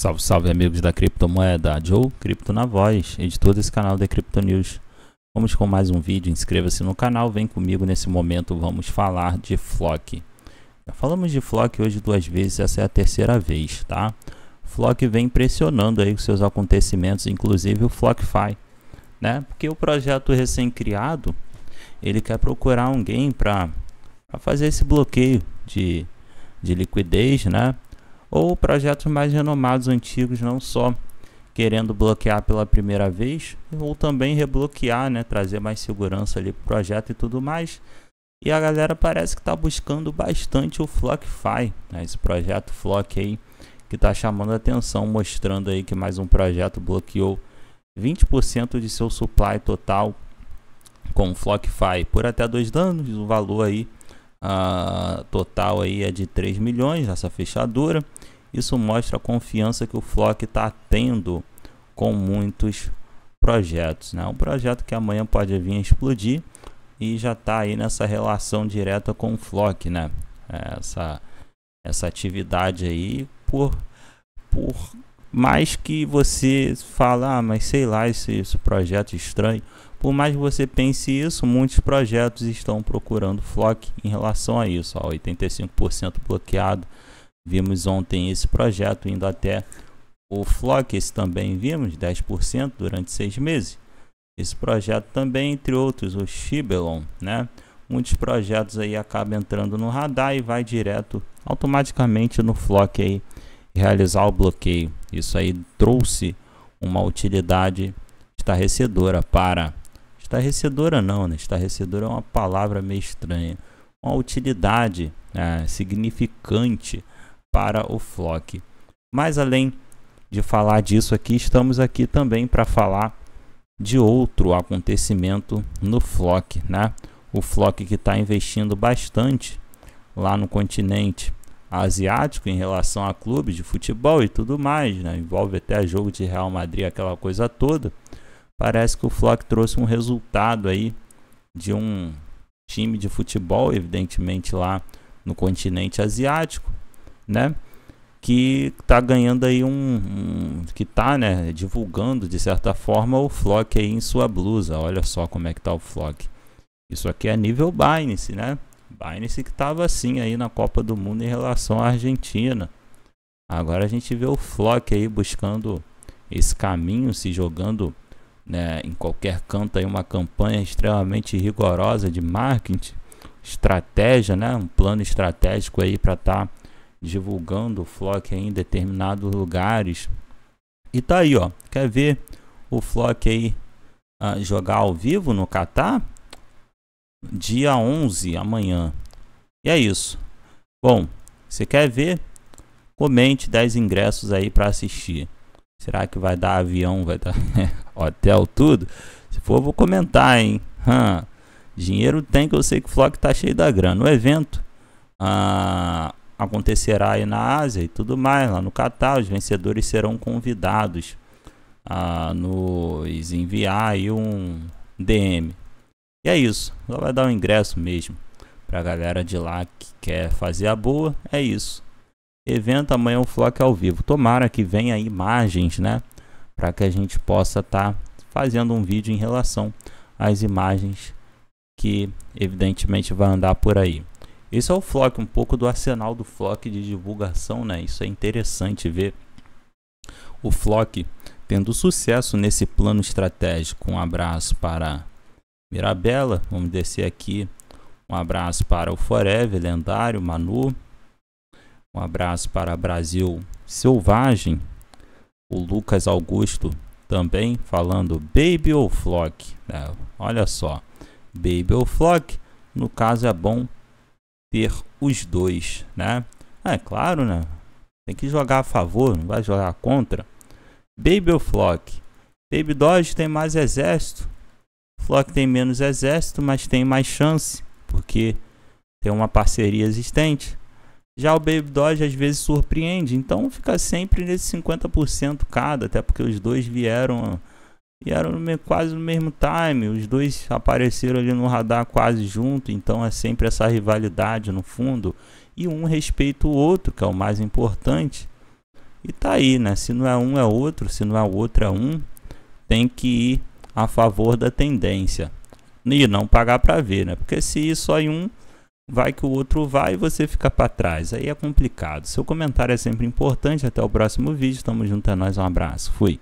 Salve, salve amigos da criptomoeda, Joe Cripto na voz, editor desse canal da Cripto News. Vamos com mais um vídeo, inscreva-se no canal, vem comigo nesse momento, vamos falar de Flock. Já falamos de Flock hoje duas vezes, essa é a terceira vez, tá? Flock vem impressionando aí com seus acontecimentos, inclusive o Flockfy, né? Porque o projeto recém-criado, ele quer procurar alguém para fazer esse bloqueio de, de liquidez, né? ou projetos mais renomados antigos, não só querendo bloquear pela primeira vez, ou também rebloquear, né, trazer mais segurança ali para o projeto e tudo mais. E a galera parece que está buscando bastante o Flockify, né, esse projeto Flock aí, que está chamando a atenção, mostrando aí que mais um projeto bloqueou 20% de seu supply total com Flockify por até dois danos, o valor aí a total aí é de 3 milhões essa fechadura. Isso mostra a confiança que o Flock está tendo com muitos projetos, né? Um projeto que amanhã pode vir a explodir e já está aí nessa relação direta com o Flock, né? Essa essa atividade aí por por mais que você fala, ah, mas sei lá, esse, esse projeto é estranho. Por mais que você pense isso, muitos projetos estão procurando Flock em relação a isso. Ó, 85% bloqueado. Vimos ontem esse projeto indo até o Flock, esse também vimos, 10% durante seis meses. Esse projeto também, entre outros, o Shibelon, né? Muitos projetos aí acabam entrando no radar e vai direto automaticamente no Flock aí realizar o bloqueio. Isso aí trouxe uma utilidade estarrecedora para. Estarrecedora não, né? Estarrecedora é uma palavra meio estranha. Uma utilidade é, significante para o Flock. Mas além de falar disso aqui, estamos aqui também para falar de outro acontecimento no Flock, né? O Flock que está investindo bastante lá no continente asiático em relação a clubes de futebol e tudo mais, né? envolve até jogo de Real Madrid, aquela coisa toda. Parece que o Flock trouxe um resultado aí de um time de futebol, evidentemente lá no continente asiático, né? Que tá ganhando aí um, um que tá, né, divulgando de certa forma o Flock aí em sua blusa. Olha só como é que tá o Flock. Isso aqui é nível Binance, né? Binance que estava assim aí na Copa do Mundo em relação à Argentina. Agora a gente vê o Flock aí buscando esse caminho, se jogando né, em qualquer canto aí uma campanha extremamente rigorosa de marketing, estratégia, né, um plano estratégico aí para estar tá divulgando o Flock em determinados lugares. E tá aí, ó. Quer ver o Flock aí uh, jogar ao vivo no Catar? dia 11, amanhã. E é isso. Bom, você quer ver? Comente 10 ingressos aí para assistir. Será que vai dar avião, vai dar hotel, tudo? Se for, vou comentar, hein? Hum. Dinheiro tem que eu sei que o Flock tá cheio da grana. O evento ah, acontecerá aí na Ásia e tudo mais, lá no Catar. Os vencedores serão convidados a nos enviar aí um DM. E é isso, só vai dar o um ingresso mesmo. Pra galera de lá que quer fazer a boa, é isso. Evento amanhã o Flock é ao vivo. Tomara que venha imagens, né? Para que a gente possa estar tá fazendo um vídeo em relação às imagens que evidentemente vai andar por aí. Isso é o Flock, um pouco do arsenal do Flock de divulgação, né? Isso é interessante ver o Flock tendo sucesso nesse plano estratégico. Um abraço para Mirabela. Vamos descer aqui. Um abraço para o Forever, lendário, Manu. Um abraço para Brasil Selvagem. O Lucas Augusto também falando Baby ou Flock. É, olha só, Baby ou Flock, no caso é bom ter os dois, né? É claro, né? Tem que jogar a favor, não vai jogar contra. Baby ou Flock. Baby Dodge tem mais exército, Flock tem menos exército, mas tem mais chance, porque tem uma parceria existente. Já o Baby Dodge às vezes surpreende, então fica sempre nesse 50% cada, até porque os dois vieram vieram no quase no mesmo time, os dois apareceram ali no radar quase junto, então é sempre essa rivalidade no fundo e um respeita o outro, que é o mais importante. E tá aí, né? Se não é um é outro, se não é outro é um, tem que ir a favor da tendência. E não pagar para ver, né? Porque se ir só em um, vai que o outro vai e você fica para trás. Aí é complicado. Seu comentário é sempre importante. Até o próximo vídeo. Tamo junto, é nóis. Um abraço. Fui.